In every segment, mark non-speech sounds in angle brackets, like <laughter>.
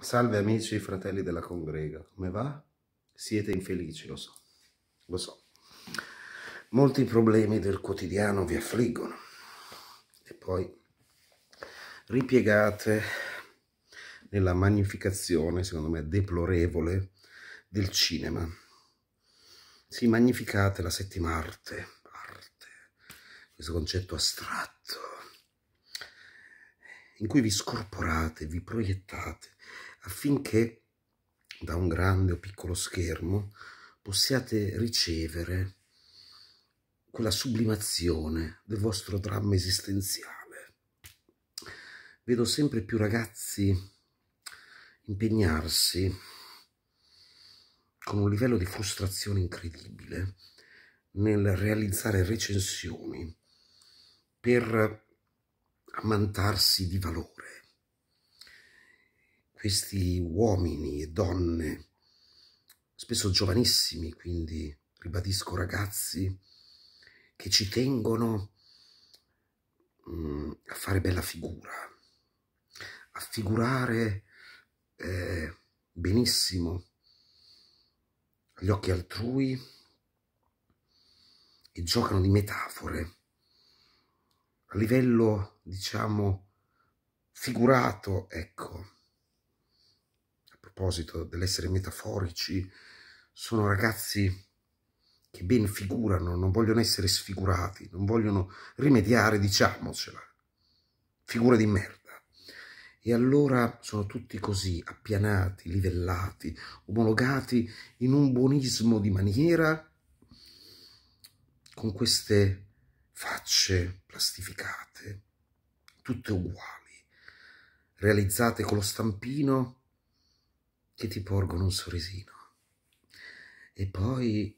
Salve amici e fratelli della congrega, come va? Siete infelici, lo so, lo so. Molti problemi del quotidiano vi affliggono e poi ripiegate nella magnificazione, secondo me, deplorevole del cinema. Si magnificate la settima arte, arte, questo concetto astratto in cui vi scorporate, vi proiettate, affinché da un grande o piccolo schermo possiate ricevere quella sublimazione del vostro dramma esistenziale. Vedo sempre più ragazzi impegnarsi con un livello di frustrazione incredibile nel realizzare recensioni per ammantarsi di valore. Questi uomini e donne, spesso giovanissimi, quindi ribadisco ragazzi, che ci tengono mh, mm, a fare bella figura, a figurare eh, benissimo agli occhi altrui e giocano di metafore a livello, diciamo, figurato, ecco, a proposito dell'essere metaforici, sono ragazzi che ben figurano, non vogliono essere sfigurati, non vogliono rimediare, diciamocela, figura di merda. E allora sono tutti così, appianati, livellati, omologati in un buonismo di maniera, con queste facce plastificate, tutte uguali, realizzate con lo stampino che ti porgono un sorrisino. E poi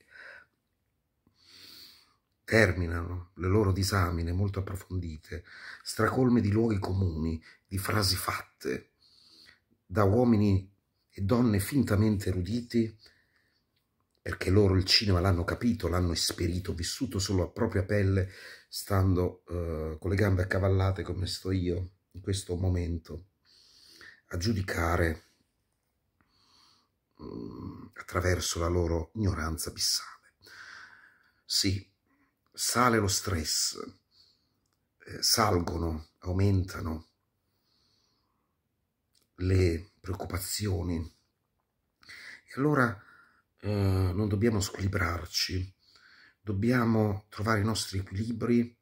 terminano le loro disamine molto approfondite, stracolme di luoghi comuni, di frasi fatte, da uomini e donne fintamente eruditi perché loro il cinema l'hanno capito, l'hanno esperito, vissuto solo a propria pelle, stando eh, con le gambe accavallate come sto io in questo momento, a giudicare mh, mm, attraverso la loro ignoranza abissale. Sì, sale lo stress, eh, salgono, aumentano le preoccupazioni. E allora eh, non dobbiamo squilibrarci, dobbiamo trovare i nostri equilibri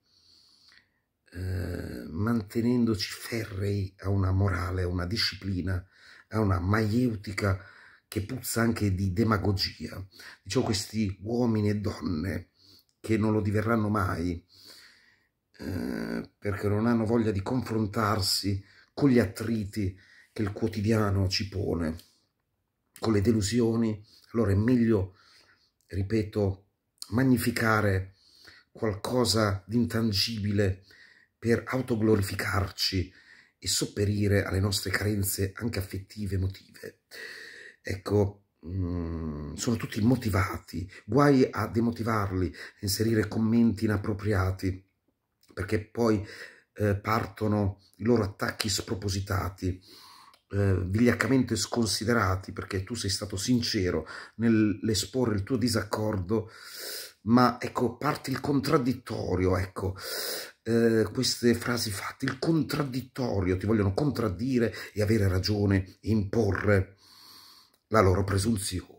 eh, mantenendoci ferrei a una morale, a una disciplina, a una maieutica che puzza anche di demagogia. Diciamo questi uomini e donne che non lo diverranno mai eh, perché non hanno voglia di confrontarsi con gli attriti che il quotidiano ci pone, con le delusioni allora è meglio, ripeto, magnificare qualcosa di intangibile per autoglorificarci e sopperire alle nostre carenze anche affettive, e emotive. Ecco, mm, sono tutti motivati, guai a demotivarli, a inserire commenti inappropriati, perché poi eh, partono i loro attacchi spropositati eh, vigliaccamente sconsiderati perché tu sei stato sincero nell'esporre il tuo disaccordo, ma ecco, parte il contraddittorio, ecco, eh, queste frasi fatte, il contraddittorio, ti vogliono contraddire e avere ragione imporre la loro presunzione.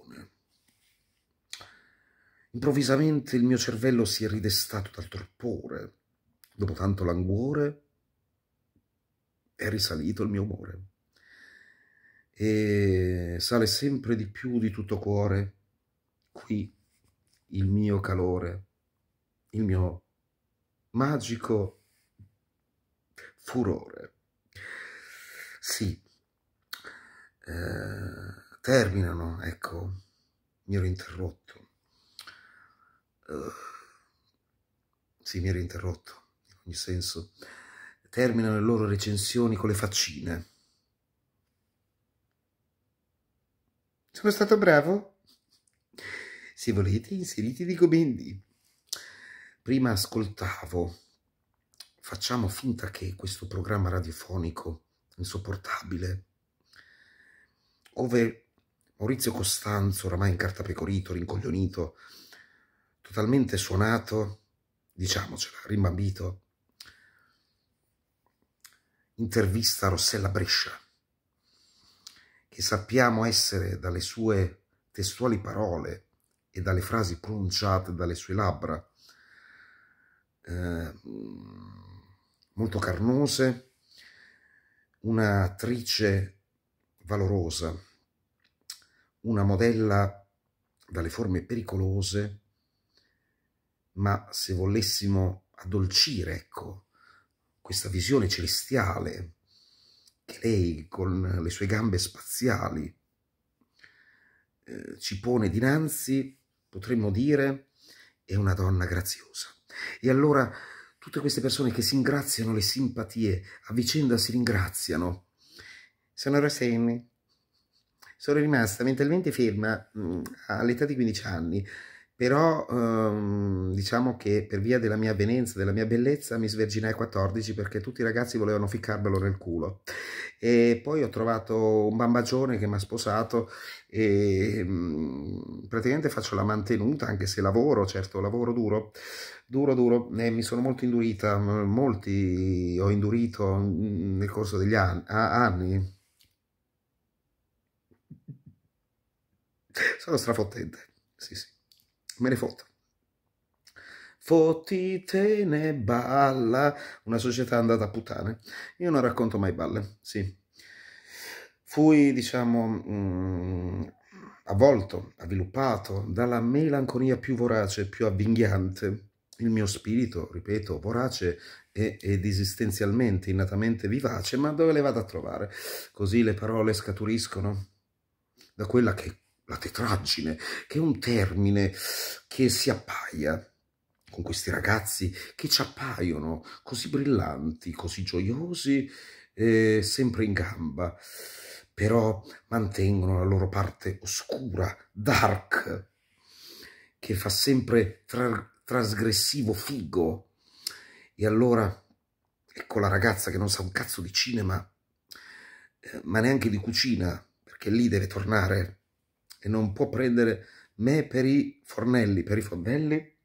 Improvvisamente il mio cervello si è ridestato dal torpore. Dopo tanto languore è risalito il mio umore e sale sempre di più di tutto cuore qui il mio calore, il mio magico furore. Sì, eh, terminano, ecco, mi ero interrotto. Uh, sì, mi ero interrotto, in ogni senso. Terminano le loro recensioni con le faccine. Sono stato bravo? Se volete, inserite i commenti. Prima ascoltavo. Facciamo finta che questo programma radiofonico insopportabile, ove Maurizio Costanzo, oramai incartapecorito, rincoglionito, totalmente suonato, diciamocela, rimbambito, intervista Rossella Brescia che sappiamo essere dalle sue testuali parole e dalle frasi pronunciate dalle sue labbra, eh, molto carnose, un'attrice valorosa, una modella dalle forme pericolose, ma se volessimo addolcire, ecco, questa visione celestiale che lei con le sue gambe spaziali eh, ci pone dinanzi, potremmo dire, è una donna graziosa. E allora tutte queste persone che si ingraziano le simpatie, a vicenda si ringraziano. Sono Rossini. Sono rimasta mentalmente ferma mm, all'età di 15 anni però ehm, diciamo che per via della mia avvenenza, della mia bellezza, mi sverginai a 14 perché tutti i ragazzi volevano ficcarmelo nel culo. E poi ho trovato un bambagione che mi ha sposato e mh, ehm, praticamente faccio la mantenuta, anche se lavoro, certo, lavoro duro, duro, duro, e mi sono molto indurita, molti ho indurito nel corso degli an anni. Sono strafottente, sì sì me ne fotto. Fottitene balla, una società andata a puttane. Io non racconto mai balle, sì. Fui, diciamo, mh, mm, avvolto, avviluppato dalla melanconia più vorace, più avvinghiante. Il mio spirito, ripeto, vorace ed esistenzialmente, innatamente vivace, ma dove le vado a trovare? Così le parole scaturiscono da quella che la tetraggine, che è un termine che si appaia con questi ragazzi che ci appaiono così brillanti, così gioiosi, eh, sempre in gamba, però mantengono la loro parte oscura, dark, che fa sempre tra trasgressivo figo. E allora, ecco la ragazza che non sa un cazzo di cinema, eh, ma neanche di cucina, perché lì deve tornare e non può prendere me per i fornelli, per i fondelli?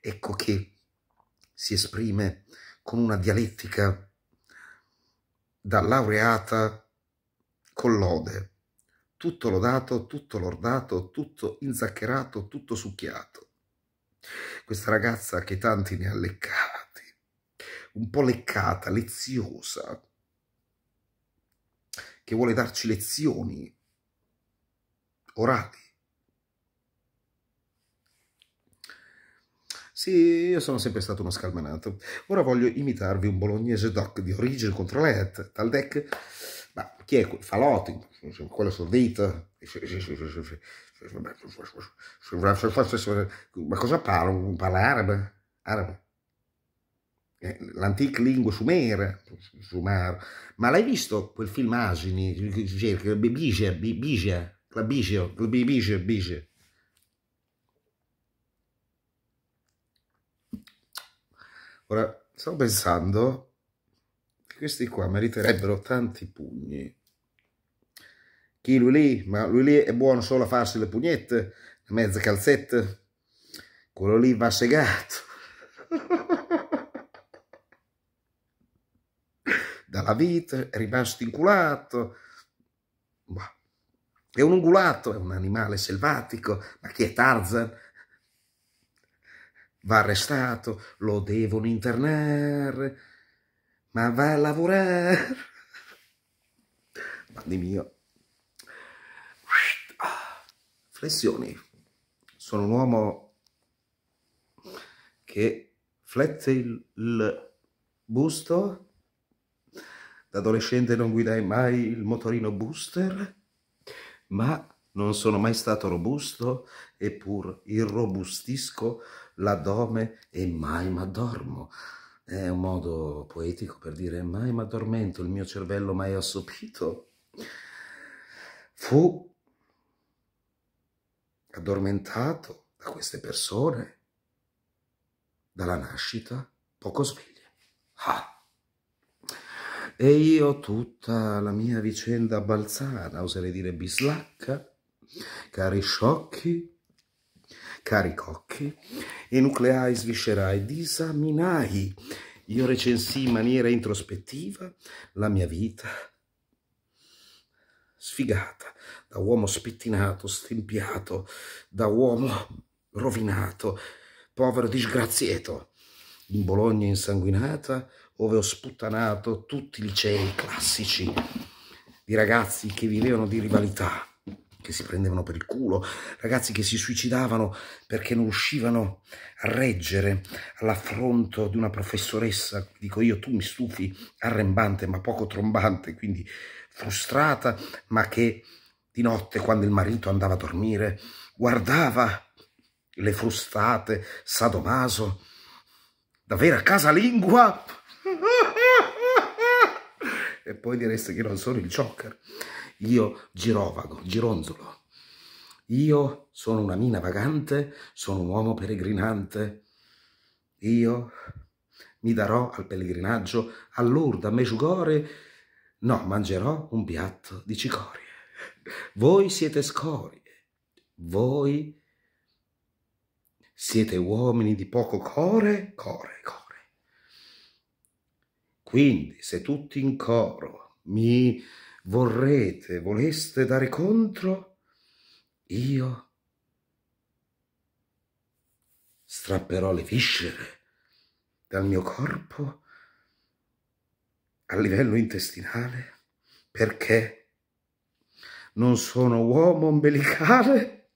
Ecco che si esprime con una dialettica da laureata con lode, tutto lodato, tutto lordato, tutto inzaccherato, tutto succhiato. Questa ragazza che tanti ne ha leccati, un po' leccata, leziosa, che vuole darci lezioni orati. Sì, io sono sempre stato uno scalmanato. Ora voglio imitarvi un bolognese doc di origine controllata, tal dec... Ma chi è quel falotti? Quello sordito? Ma cosa parla? Parla arabo? Arabo? l'antica lingua sumera, sumar. ma l'hai visto quel film Asini, Bibigia, Bigia, la Clabiceo, oh, clabiceo, bice. Ora, sto pensando che questi qua meriterebbero tanti pugni. Chi lui lì? Ma lui lì è buono solo a farsi le pugnette, le mezze calzette. Quello lì va segato. <laughs> Dalla vita è rimasto inculato. Bah. È un ungulato, è un animale selvatico, ma chi è Tarzan? Va arrestato, lo devono internare, ma va a lavorare. <laughs> Mandi mio. Flessioni. Sono un uomo che flette il busto. Da adolescente non guidai mai il motorino booster ma non sono mai stato robusto, eppur irrobustisco l'addome e mai m'addormo. È un modo poetico per dire mai m'addormento, il mio cervello mai assopito. Fu addormentato da queste persone, dalla nascita, poco sveglie. Ah! E io tutta la mia vicenda balzana, oserei dire bislacca, cari sciocchi, cari cocchi, e nucleai, sviscerai, disaminai. Io recensii in maniera introspettiva la mia vita sfigata, da uomo spettinato, stempiato, da uomo rovinato, povero disgraziato, in Bologna insanguinata, dove ho sputtanato tutti i licei classici di ragazzi che vivevano di rivalità, che si prendevano per il culo, ragazzi che si suicidavano perché non riuscivano a reggere all'affronto di una professoressa, dico io tu mi stufi, arrembante ma poco trombante, quindi frustrata, ma che di notte quando il marito andava a dormire guardava le frustate, sadomaso, da vera casalingua e poi direste che non sono il Joker. Io girovago, gironzolo. Io sono una mina vagante, sono un uomo peregrinante. Io mi darò al pellegrinaggio, a Lourdes, a Meciugore. No, mangerò un piatto di cicorie. Voi siete scorie. Voi siete uomini di poco core, core, core. Quindi, se tutti in coro mi vorrete, voleste dare contro, io strapperò le viscere dal mio corpo a livello intestinale perché non sono uomo ombelicale,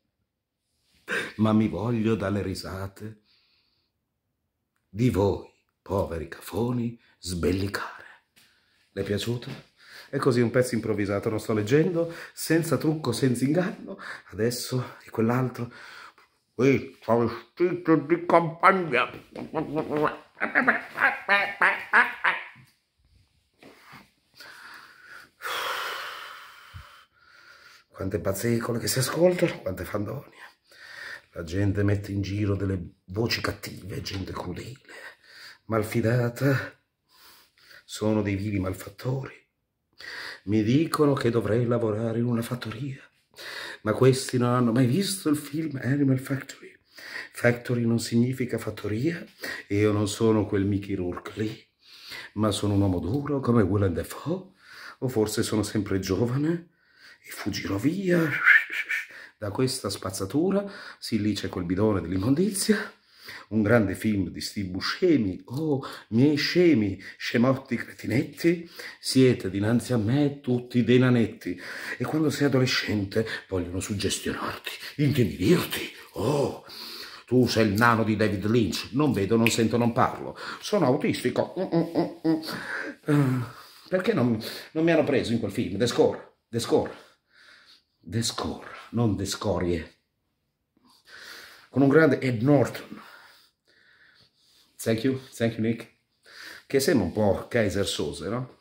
ma mi voglio dalle risate di voi, poveri cafoni sbellicare. Le è piaciuto? È così un pezzo improvvisato, lo sto leggendo, senza trucco, senza inganno, adesso e quell'altro. Qui sono vestito di campagna. Quante bazzecole che si ascoltano, quante fandonie. La gente mette in giro delle voci cattive, gente crudele, malfidata, sono dei vili malfattori. Mi dicono che dovrei lavorare in una fattoria, ma questi non hanno mai visto il film Animal Factory. Factory non significa fattoria, e io non sono quel Mickey Rourke lì, ma sono un uomo duro come Willem Dafoe, o forse sono sempre giovane e fuggirò via da questa spazzatura, si lì col bidone dell'immondizia, un grande film di sti buscemi, oh miei scemi, scemotti cretinetti, siete dinanzi a me tutti dei nanetti e quando sei adolescente vogliono suggestionarti, intimidirti, oh... Tu sei il nano di David Lynch, non vedo, non sento, non parlo. Sono autistico. Mm, mm, mm, mm. Eh, Perché non, non, mi hanno preso in quel film? The Score, The Score, The Score, non The Scorie. Con un grande Ed Norton, Thank you, thank you Nick. Che sembra un po' Kaiser Sose, no?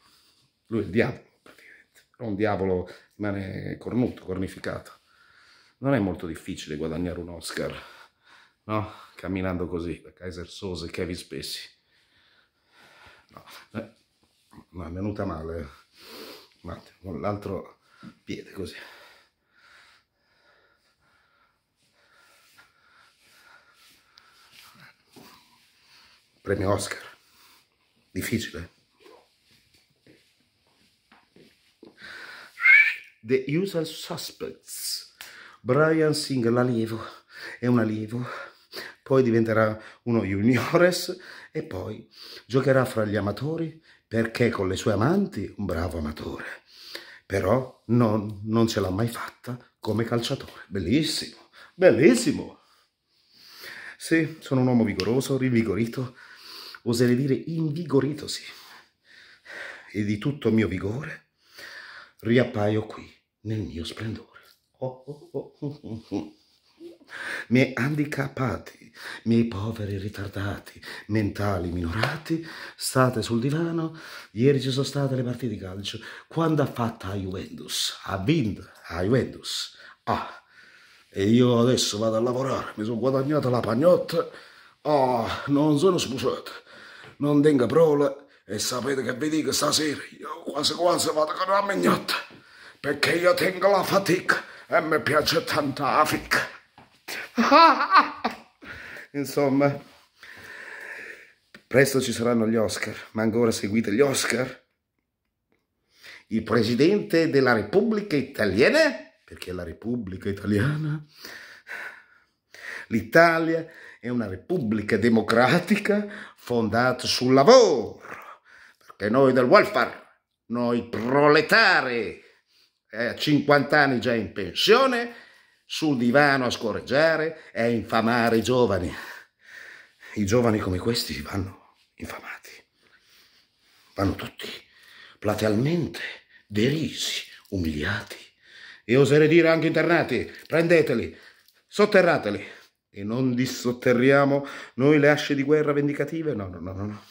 Lui è il diavolo, praticamente. un diavolo rimane cornuto, cornificato. Non è molto difficile guadagnare un Oscar, no? Camminando così, da Kaiser Sose, Kevin Spacey. No, eh, no è venuta male. Un attimo, con l'altro piede così. Premio Oscar. Difficile. The Usual Suspects. Brian Singh, l'allievo, è un allievo, poi diventerà uno juniores e poi giocherà fra gli amatori perché con le sue amanti un bravo amatore. Però non, non ce l'ha mai fatta come calciatore. Bellissimo, bellissimo! Sì, sono un uomo vigoroso, rivigorito, oserei dire invigoritosi, e di tutto mio vigore riappaio qui nel mio splendore. Oh, oh, oh, miei handicappati, miei poveri ritardati, mentali minorati, state sul divano, ieri ci sono state le partite di calcio, quando ha fatto a Juventus? Ha vinto a Juventus? Ah, e io adesso vado a lavorare, mi sono guadagnata la pagnotta, ah, non sono sposato, non tengo parole e sapete che vi dico stasera, io quasi quasi vado con la mignotta, perché io tengo la fatica e mi piace tanto la fica. <laughs> Insomma, presto ci saranno gli Oscar, ma ancora seguite gli Oscar? Il Presidente della Repubblica Italiana, perché la Repubblica Italiana, l'Italia è una repubblica democratica fondata sul lavoro, perché noi del welfare, noi proletari, a eh, 50 anni già in pensione, sul divano a scorreggiare e a infamare i giovani. I giovani come questi vanno infamati, vanno tutti platealmente derisi, umiliati e oserei dire anche internati, prendeteli, sotterrateli e non dissotterriamo noi le asce di guerra vendicative? No, no, no, no, no.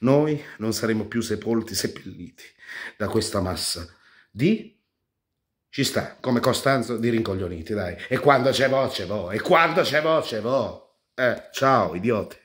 Noi non saremo più sepolti, seppelliti da questa massa di... Ci sta, come Costanzo, di rincoglioniti, dai. E quando c'è voce, c'è vo. E quando c'è voce, c'è vo. Eh, ciao, idioti.